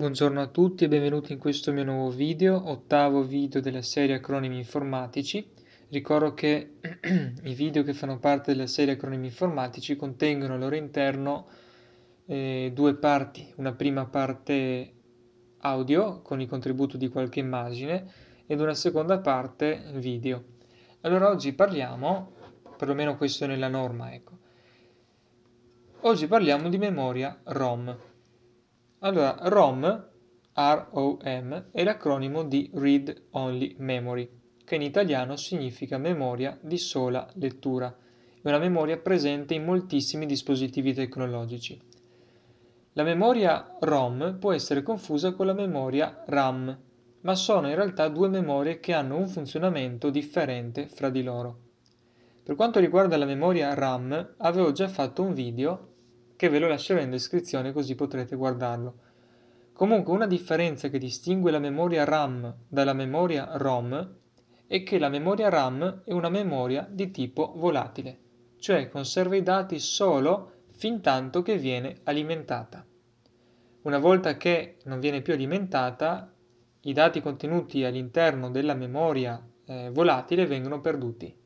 Buongiorno a tutti e benvenuti in questo mio nuovo video, ottavo video della serie acronimi informatici. Ricordo che i video che fanno parte della serie acronimi informatici contengono al loro interno eh, due parti, una prima parte audio con il contributo di qualche immagine ed una seconda parte video. Allora oggi parliamo, perlomeno questo è nella norma, ecco. Oggi parliamo di memoria ROM. Allora, ROM, ROM è l'acronimo di Read Only Memory, che in italiano significa memoria di sola lettura. È una memoria presente in moltissimi dispositivi tecnologici. La memoria ROM può essere confusa con la memoria RAM, ma sono in realtà due memorie che hanno un funzionamento differente fra di loro. Per quanto riguarda la memoria RAM, avevo già fatto un video che ve lo lascerò in descrizione così potrete guardarlo. Comunque una differenza che distingue la memoria RAM dalla memoria ROM è che la memoria RAM è una memoria di tipo volatile, cioè conserva i dati solo fin tanto che viene alimentata. Una volta che non viene più alimentata, i dati contenuti all'interno della memoria eh, volatile vengono perduti.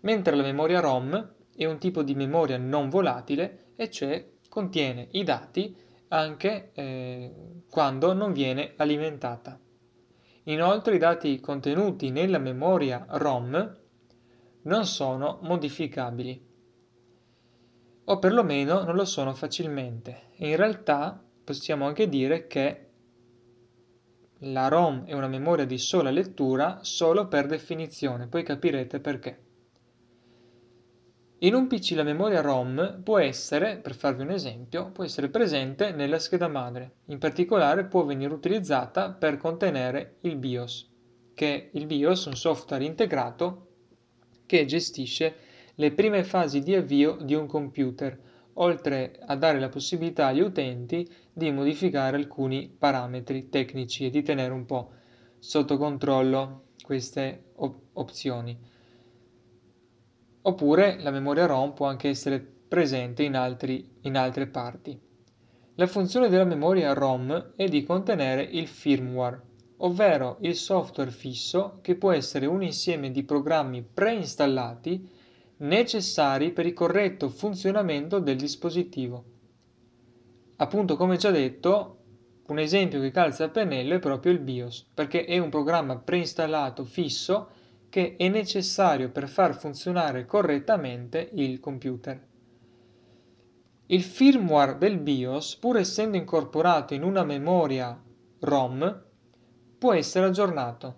Mentre la memoria ROM è un tipo di memoria non volatile e cioè contiene i dati anche eh, quando non viene alimentata. Inoltre i dati contenuti nella memoria ROM non sono modificabili o perlomeno non lo sono facilmente. In realtà possiamo anche dire che la ROM è una memoria di sola lettura solo per definizione, poi capirete perché. In un PC la memoria ROM può essere, per farvi un esempio, può essere presente nella scheda madre. In particolare può venire utilizzata per contenere il BIOS, che è il BIOS un software integrato che gestisce le prime fasi di avvio di un computer, oltre a dare la possibilità agli utenti di modificare alcuni parametri tecnici e di tenere un po' sotto controllo queste op- opzioni oppure la memoria ROM può anche essere presente in, altri, in altre parti. La funzione della memoria ROM è di contenere il firmware, ovvero il software fisso che può essere un insieme di programmi preinstallati necessari per il corretto funzionamento del dispositivo. Appunto, come già detto, un esempio che calza a pennello è proprio il BIOS, perché è un programma preinstallato fisso che è necessario per far funzionare correttamente il computer. Il firmware del BIOS, pur essendo incorporato in una memoria ROM, può essere aggiornato,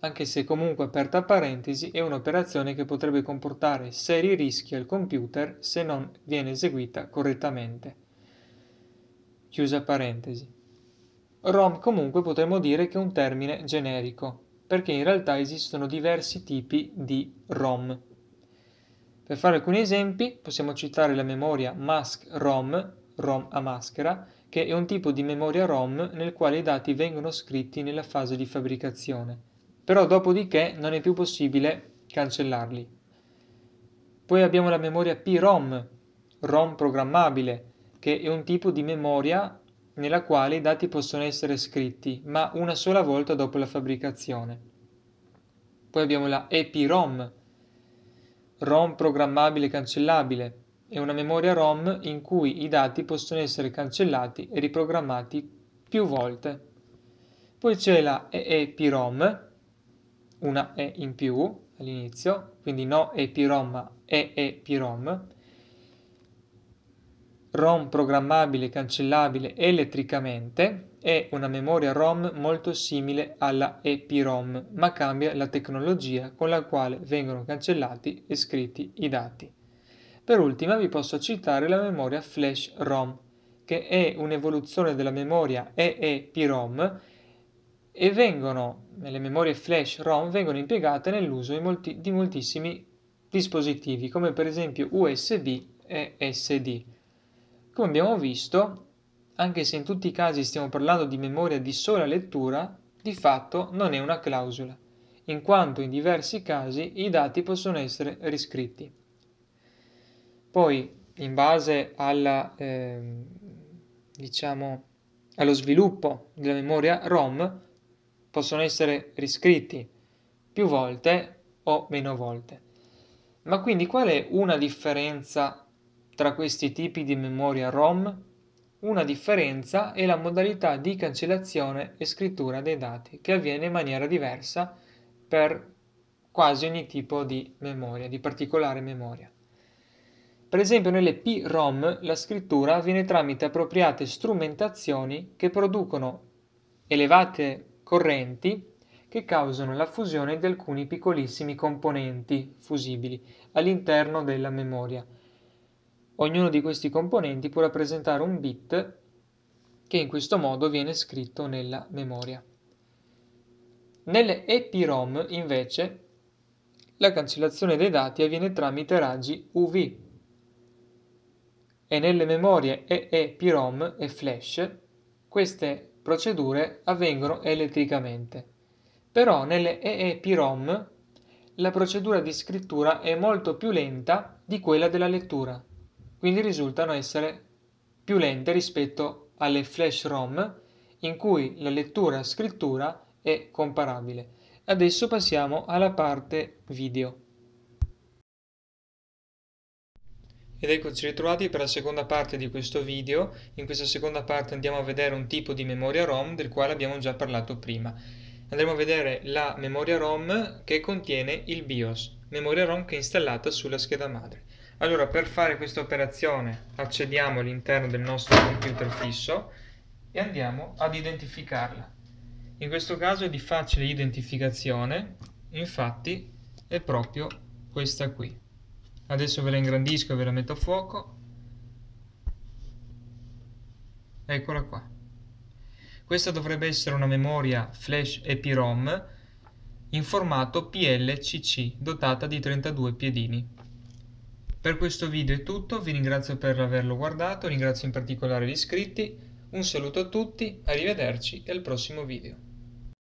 anche se comunque aperta parentesi è un'operazione che potrebbe comportare seri rischi al computer se non viene eseguita correttamente. Chiusa parentesi. ROM comunque potremmo dire che è un termine generico, perché in realtà esistono diversi tipi di ROM. Per fare alcuni esempi possiamo citare la memoria mask ROM, ROM a maschera, che è un tipo di memoria ROM nel quale i dati vengono scritti nella fase di fabbricazione, però dopodiché non è più possibile cancellarli. Poi abbiamo la memoria PROM, ROM programmabile, che è un tipo di memoria nella quale i dati possono essere scritti, ma una sola volta dopo la fabbricazione. Poi abbiamo la EPROM, ROM programmabile cancellabile, è una memoria ROM in cui i dati possono essere cancellati e riprogrammati più volte. Poi c'è la EEPROM, una E in più all'inizio, quindi no EPROM ma EEPROM, ROM programmabile cancellabile elettricamente è una memoria ROM molto simile alla EPROM, ma cambia la tecnologia con la quale vengono cancellati e scritti i dati. Per ultima vi posso citare la memoria flash ROM, che è un'evoluzione della memoria EEPROM e vengono, le memorie flash ROM vengono impiegate nell'uso molti, di moltissimi dispositivi, come per esempio USB e SD come abbiamo visto, anche se in tutti i casi stiamo parlando di memoria di sola lettura, di fatto non è una clausola, in quanto in diversi casi i dati possono essere riscritti. Poi, in base alla, eh, diciamo, allo sviluppo della memoria ROM, possono essere riscritti più volte o meno volte. Ma quindi qual è una differenza tra questi tipi di memoria ROM, una differenza è la modalità di cancellazione e scrittura dei dati, che avviene in maniera diversa per quasi ogni tipo di memoria, di particolare memoria. Per esempio nelle PROM la scrittura avviene tramite appropriate strumentazioni che producono elevate correnti che causano la fusione di alcuni piccolissimi componenti fusibili all'interno della memoria, Ognuno di questi componenti può rappresentare un bit che in questo modo viene scritto nella memoria. Nelle EPROM invece la cancellazione dei dati avviene tramite raggi UV e nelle memorie EEPROM e flash queste procedure avvengono elettricamente. Però nelle EEPROM la procedura di scrittura è molto più lenta di quella della lettura quindi risultano essere più lente rispetto alle flash ROM in cui la lettura-scrittura è comparabile. Adesso passiamo alla parte video. Ed eccoci ritrovati per la seconda parte di questo video. In questa seconda parte andiamo a vedere un tipo di memoria ROM del quale abbiamo già parlato prima. Andremo a vedere la memoria ROM che contiene il BIOS, memoria ROM che è installata sulla scheda madre. Allora, per fare questa operazione accediamo all'interno del nostro computer fisso e andiamo ad identificarla. In questo caso è di facile identificazione, infatti è proprio questa qui. Adesso ve la ingrandisco e ve la metto a fuoco. Eccola qua. Questa dovrebbe essere una memoria flash EPROM in formato PLCC dotata di 32 piedini. Per questo video è tutto, vi ringrazio per averlo guardato, ringrazio in particolare gli iscritti, un saluto a tutti, arrivederci e al prossimo video.